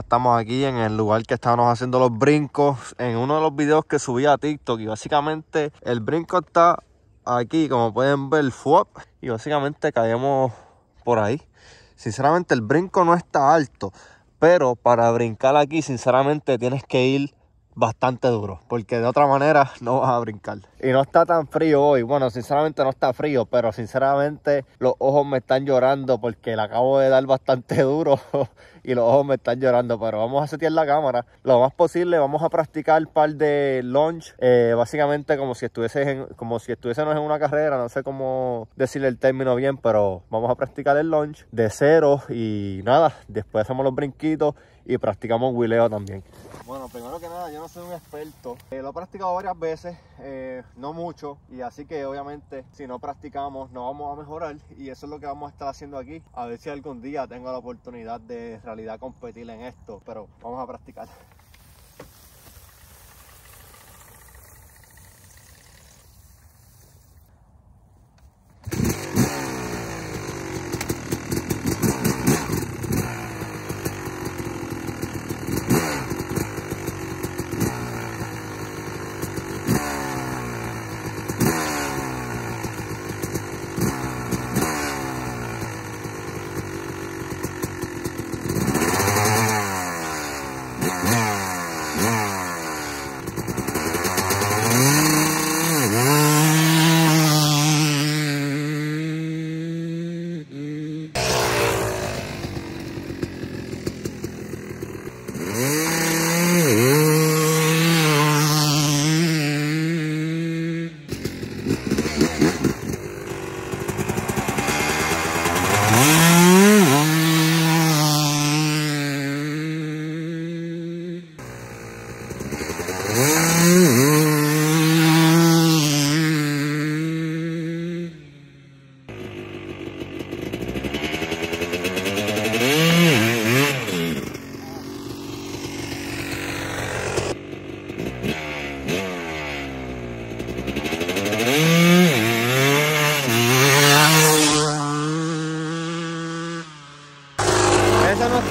estamos aquí en el lugar que estábamos haciendo los brincos. En uno de los videos que subí a TikTok. Y básicamente el brinco está aquí, como pueden ver, fuap. Y básicamente caemos por ahí. Sinceramente el brinco no está alto. Pero para brincar aquí, sinceramente, tienes que ir bastante duro, porque de otra manera no vas a brincar. Y no está tan frío hoy, bueno, sinceramente no está frío, pero sinceramente los ojos me están llorando porque le acabo de dar bastante duro y los ojos me están llorando, pero vamos a setear la cámara lo más posible, vamos a practicar un par de launch, eh, básicamente como si como si estuviésemos en una carrera, no sé cómo decirle el término bien, pero vamos a practicar el launch de cero y nada, después hacemos los brinquitos y practicamos wileo también. Bueno, primero que nada, yo no soy un experto. Eh, lo he practicado varias veces, eh, no mucho, y así que obviamente si no practicamos no vamos a mejorar y eso es lo que vamos a estar haciendo aquí. A ver si algún día tengo la oportunidad de en realidad competir en esto, pero vamos a practicar.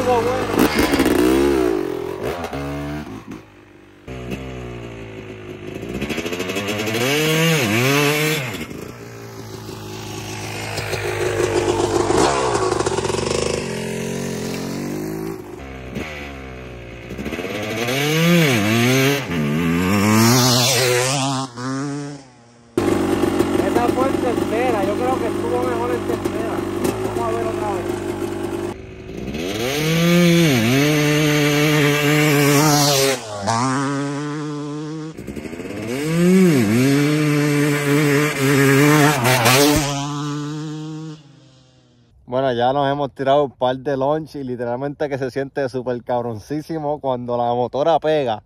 bueno. ya nos hemos tirado un par de launch y literalmente que se siente súper cabroncísimo cuando la motora pega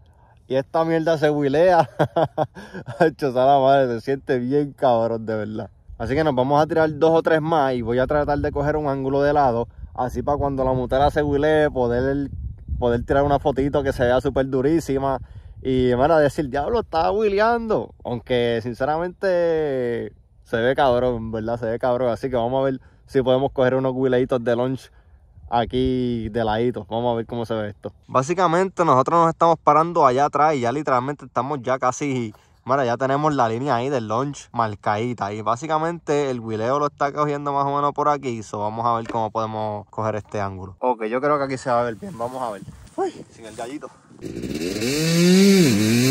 y esta mierda se huilea. la madre, se siente bien cabrón de verdad. Así que nos vamos a tirar dos o tres más y voy a tratar de coger un ángulo de lado. Así para cuando la motora se huilee poder, poder tirar una fotito que se vea súper durísima. Y van a decir, diablo, está huileando. Aunque sinceramente se ve cabrón, ¿verdad? Se ve cabrón. Así que vamos a ver si podemos coger unos guileitos de launch aquí de ladito. Vamos a ver cómo se ve esto. Básicamente nosotros nos estamos parando allá atrás y ya literalmente estamos ya casi... Mira, ya tenemos la línea ahí del launch marcadita. Y básicamente el guileo lo está cogiendo más o menos por aquí. So vamos a ver cómo podemos coger este ángulo. Ok, yo creo que aquí se va a ver bien. Vamos a ver. Uy, sin el gallito.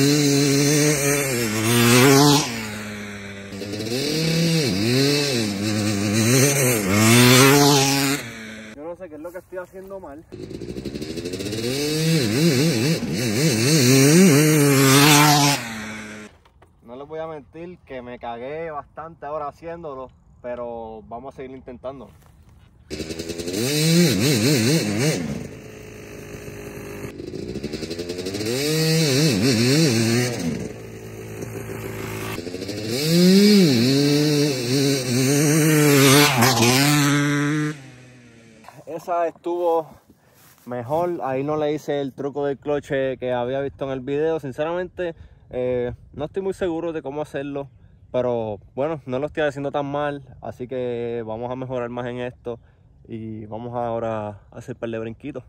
que es lo que estoy haciendo mal. No les voy a mentir que me cagué bastante ahora haciéndolo, pero vamos a seguir intentando. estuvo mejor. Ahí no le hice el truco del cloche que había visto en el video. Sinceramente, eh, no estoy muy seguro de cómo hacerlo. Pero bueno, no lo estoy haciendo tan mal. Así que vamos a mejorar más en esto. Y vamos ahora a hacer par brinquito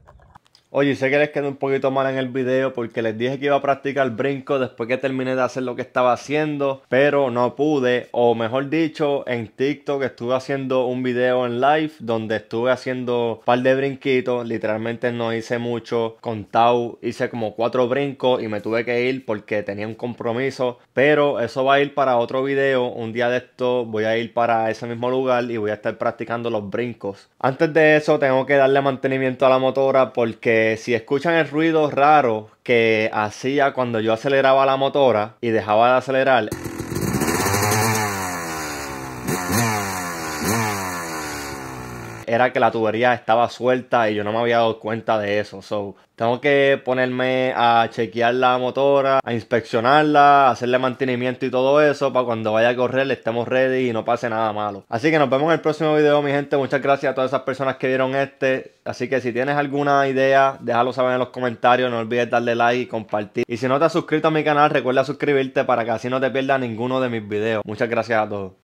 Oye, sé que les quedó un poquito mal en el video porque les dije que iba a practicar el brinco después que terminé de hacer lo que estaba haciendo, pero no pude, o mejor dicho, en TikTok estuve haciendo un video en live donde estuve haciendo un par de brinquitos, literalmente no hice mucho, con Tau hice como cuatro brincos y me tuve que ir porque tenía un compromiso, pero eso va a ir para otro video, un día de esto voy a ir para ese mismo lugar y voy a estar practicando los brincos. Antes de eso tengo que darle mantenimiento a la motora porque eh, si escuchan el ruido raro que hacía cuando yo aceleraba la motora y dejaba de acelerar, era que la tubería estaba suelta y yo no me había dado cuenta de eso. So, tengo que ponerme a chequear la motora, a inspeccionarla, hacerle mantenimiento y todo eso para cuando vaya a correr estemos ready y no pase nada malo. Así que nos vemos en el próximo video, mi gente. Muchas gracias a todas esas personas que vieron este. Así que si tienes alguna idea, déjalo saber en los comentarios. No olvides darle like y compartir. Y si no te has suscrito a mi canal, recuerda suscribirte para que así no te pierdas ninguno de mis videos. Muchas gracias a todos.